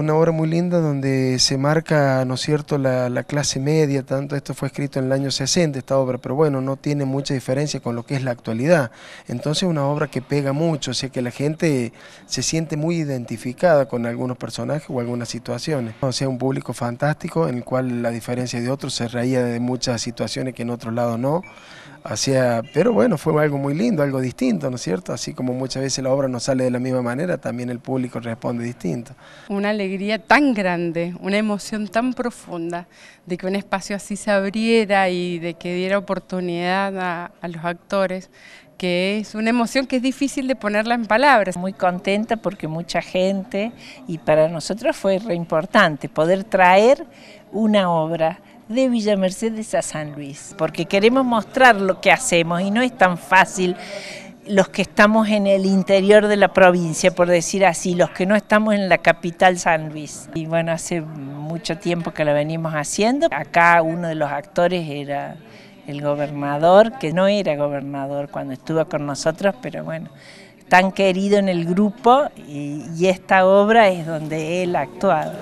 Una obra muy linda donde se marca, ¿no es cierto?, la, clase media, tanto esto fue escrito en el año 60, esta obra, pero bueno, no tiene mucha diferencia con lo que es la actualidad. Entonces una obra que pega mucho, o sea que la gente se siente muy identificada con algunos personajes o algunas situaciones. O sea, un público fantástico en el cual la diferencia de otros se reía de muchas situaciones que en otro lado no. Hacia, pero bueno, fue algo muy lindo, algo distinto, ¿no es cierto? Así como muchas veces la obra no sale de la misma manera, también el público responde distinto. Una alegría tan grande, una emoción tan profunda de que un espacio así se abriera y de que diera oportunidad a, los actores, que es una emoción que es difícil de ponerla en palabras. Muy contenta porque mucha gente y para nosotros fue re importante poder traer una obra de Villa Mercedes a San Luis, porque queremos mostrar lo que hacemos y no es tan fácil los que estamos en el interior de la provincia, por decir así, los que no estamos en la capital San Luis. Y bueno, hace mucho tiempo que lo venimos haciendo. Acá uno de los actores era el gobernador, que no era gobernador cuando estuvo con nosotros, pero bueno, tan querido en el grupo y, esta obra es donde él ha actuado.